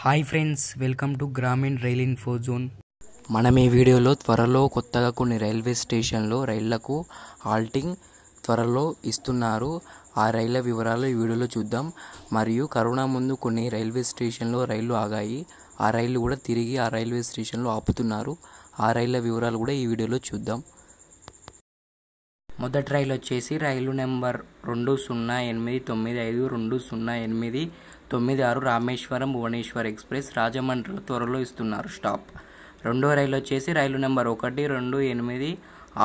hi friends welcome to Grameen rail info zone మనం ఈ వీడియోలో త్వరలో కొత్తగా కొన్ని రైల్వే స్టేషన్లో రైళ్లకు హాల్టింగ్ త్వరలో ఇస్తున్నారు ఆ రైళ్ల వివరాలు ఈ వీడియోలో చూద్దాం మరియు కరోనా ముందు కొన్ని రైల్వే స్టేషన్లో రైళ్లు ఆగాయి ఆ రైళ్లు కూడా తిరిగి ఆ రైల్వే స్టేషన్లో ఆపుతున్నారు ఆ రైళ్ల వివరాలు కూడా ఈ వీడియోలో చూద్దాం మొదటి రైలు వచ్చేసి రైలు నెంబర్ రెండు సున్నా ఎనిమిది తొమ్మిది ఐదు రెండు సున్నా ఎనిమిది తొమ్మిది ఆరు రామేశ్వరం భువనేశ్వర్ ఎక్స్ప్రెస్ రాజమండ్రి త్వరలో ఇస్తున్నారు స్టాప్ రెండో రైలు వచ్చేసి రైలు నెంబర్ ఒకటి రెండు ఎనిమిది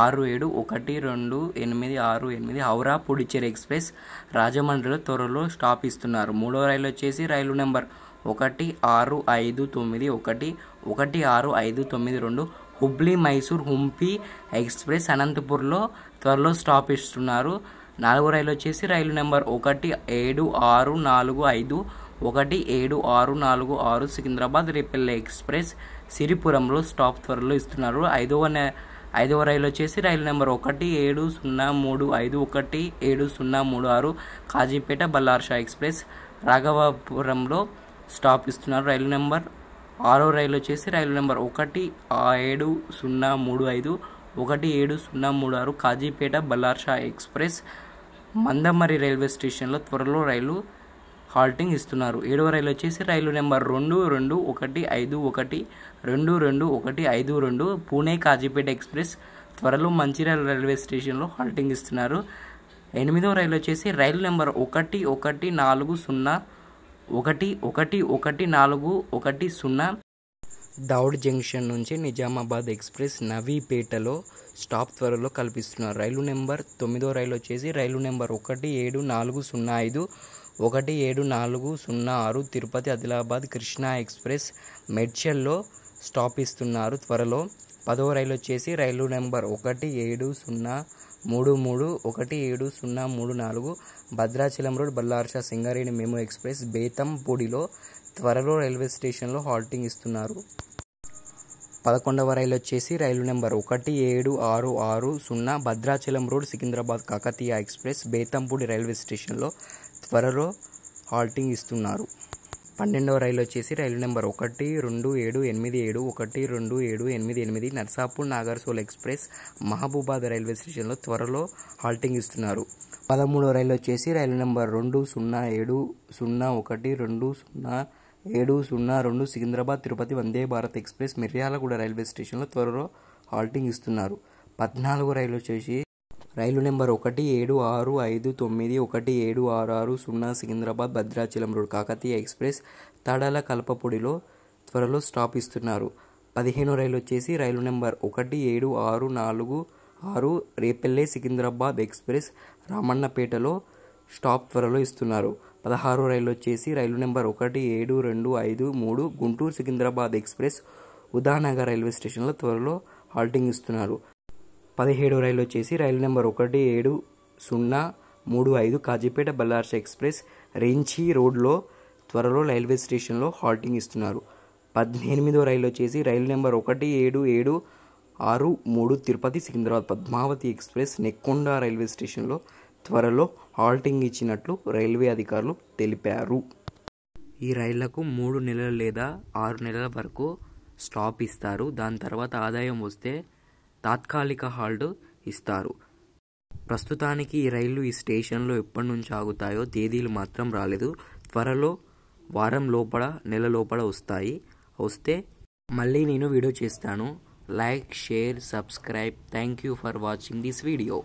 ఆరు ఏడు ఒకటి రెండు ఎనిమిది ఆరు ఎనిమిది హౌరా పుడిచేరి ఎక్స్ప్రెస్ రాజమండ్రిలో త్వరలో స్టాప్ ఇస్తున్నారు మూడో రైలు వచ్చేసి రైలు నెంబర్ ఒకటి ఆరు ఐదు తొమ్మిది ఒకటి ఒకటి ఆరు ఐదు తొమ్మిది రెండు హుబ్లీ మైసూర్ హుంపి ఎక్స్ప్రెస్ అనంతపూర్లో త్వరలో స్టాప్ ఇస్తున్నారు నాలుగో రైలు వచ్చేసి రైలు నెంబర్ ఒకటి ఏడు ఆరు నాలుగు ఐదు ఒకటి ఏడు ఆరు నాలుగు ఆరు సికింద్రాబాద్ రేపల్లె ఎక్స్ప్రెస్ సిరిపురంలో స్టాప్ త్వరలో ఇస్తున్నారు ఐదవ ఐదవ రైలు వచ్చేసి రైలు నెంబర్ ఒకటి ఏడు సున్నా మూడు ఐదు ఒకటి ఏడు సున్నా మూడు ఆరు కాజీపేట బల్లార్షా ఎక్స్ప్రెస్ రాఘవాపురంలో స్టాప్ ఇస్తున్నారు రైలు నెంబర్ ఆరో రైలు వచ్చేసి రైలు నెంబర్ ఒకటి ఏడు సున్నా మూడు ఐదు ఒకటి ఏడు సున్నా మూడు ఆరు కాజీపేట బల్లార్షా ఎక్స్ప్రెస్ మందమరి రైల్వే స్టేషన్లో త్వరలో రైలు హాల్టింగ్ ఇస్తున్నారు ఏడవ రైలు వచ్చేసి రైలు నెంబర్ రెండు రెండు ఒకటి ఐదు ఒకటి రెండు రెండు ఒకటి ఐదు రెండు పూణే కాజీపేట ఎక్స్ప్రెస్ త్వరలో మంచిర్యాల రైల్వే స్టేషన్లో హాల్టింగ్ ఇస్తున్నారు ఎనిమిదవ రైలు వచ్చేసి రైలు నెంబర్ ఒకటి ఒకటి నాలుగు సున్నా ఒకటి ఒకటి ఒకటి నాలుగు ఒకటి సున్నా దౌడ్ జంక్షన్ నుంచి నిజామాబాద్ ఎక్స్ప్రెస్ నవీపేటలో స్టాప్ త్వరలో కల్పిస్తున్నారు రైలు నెంబర్ తొమ్మిదో రైలు వచ్చేసి రైలు నెంబర్ ఒకటి ఏడు నాలుగు సున్నా ఐదు ఒకటి ఏడు నాలుగు సున్నా ఆరు తిరుపతి ఆదిలాబాద్ కృష్ణా ఎక్స్ప్రెస్ మెడ్చల్లో స్టాప్ ఇస్తున్నారు త్వరలో పదో రైలు వచ్చేసి రైలు నెంబర్ ఒకటి ఏడు సున్నా మూడు మూడు ఒకటి ఏడు సున్నా మూడు నాలుగు భద్రాచలం రోడ్ బల్లార్షా సింగారేణి మేము ఎక్స్ప్రెస్ బేతంపూడిలో త్వరలో రైల్వే స్టేషన్లో హాల్టింగ్ ఇస్తున్నారు పదకొండవ రైలు వచ్చేసి రైలు నెంబర్ ఒకటి ఏడు ఆరు ఆరు సున్నా Bhadrachalam road Secunderabad Kakatiya express Bethampudi railway స్టేషన్లో త్వరలో హాల్టింగ్ ఇస్తున్నారు పన్నెండవ రైలు వచ్చేసి రైలు నెంబర్ ఒకటి రెండు ఏడు ఎనిమిది ఏడు ఒకటి రెండు ఏడు ఎనిమిది ఎనిమిది నర్సాపూర్ నాగర్సోల్ ఎక్స్ప్రెస్ మహబూబాద్ రైల్వే స్టేషన్లో త్వరలో హాల్టింగ్ ఇస్తున్నారు పదమూడో రైలు వచ్చేసి రైలు నెంబర్ రెండు సున్నా ఏడు సున్నా ఒకటి రెండు సున్నా ఏడు సున్నా రెండు సికింద్రాబాద్ తిరుపతి వందే భారత్ ఎక్స్ప్రెస్ మిర్యాలగూడ రైల్వే స్టేషన్లో త్వరలో హాల్టింగ్ ఇస్తున్నారు పద్నాలుగు రైలు వచ్చేసి రైలు నెంబర్ ఒకటి ఏడు ఆరు ఐదు తొమ్మిది ఒకటి ఏడు ఆరు ఆరు సున్నా సికింద్రాబాద్ భద్రాచలం రోడ్ కాకతీయ ఎక్స్ప్రెస్ తడల కల్పపొడిలో త్వరలో స్టాప్ ఇస్తున్నారు పదిహేను రైలు వచ్చేసి రైలు నెంబర్ ఒకటి ఏడు ఆరు నాలుగు ఆరు రేపల్లె సికింద్రాబాద్ ఎక్స్ప్రెస్ రామన్నపేటలో స్టాప్ త్వరలో ఇస్తున్నారు పదహారు రైలు వచ్చేసి రైలు నెంబర్ ఒకటి ఏడు రెండు ఐదు మూడు గుంటూరు సికింద్రాబాద్ ఎక్స్ప్రెస్ ఉదానగర్ రైల్వే స్టేషన్లో త్వరలో హాల్టింగ్ ఇస్తున్నారు పదిహేడు రైలు వచ్చేసి రైలు నెంబర్ ఒకటి ఏడు సున్నా మూడు ఐదు కాజీపేట బల్లార్స ఎక్స్ప్రెస్ రేంచి రోడ్లో త్వరలో రైల్వే స్టేషన్లో హాల్టింగ్ ఇస్తున్నారు పద్దెనిమిదో రైలు వచ్చేసి రైలు నెంబర్ ఒకటి ఏడు ఏడు ఆరు మూడు తిరుపతి సికింద్రాబాద్ పద్మావతి ఎక్స్ప్రెస్ నెక్కొండ రైల్వే స్టేషన్లో త్వరలో హాల్టింగ్ ఇచ్చినట్లు రైల్వే అధికారులు తెలిపారు ఈ రైళ్లకు మూడు నెలలు లేదా ఆరు నెలల వరకు స్టాప్ ఇస్తారు దాని తర్వాత ఆదాయం వస్తే తాత్కాలిక హాల్ట్ ఇస్తారు ప్రస్తుతానికి ఈ రైళ్లు ఈ స్టేషన్లో ఎప్పటి నుంచి ఆగుతాయో తేదీలు మాత్రం రాలేదు త్వరలో వారం లోపల నెల లోపల వస్తాయి వస్తే మళ్ళీ నేను వీడియో చేస్తాను like share subscribe thank you for watching this video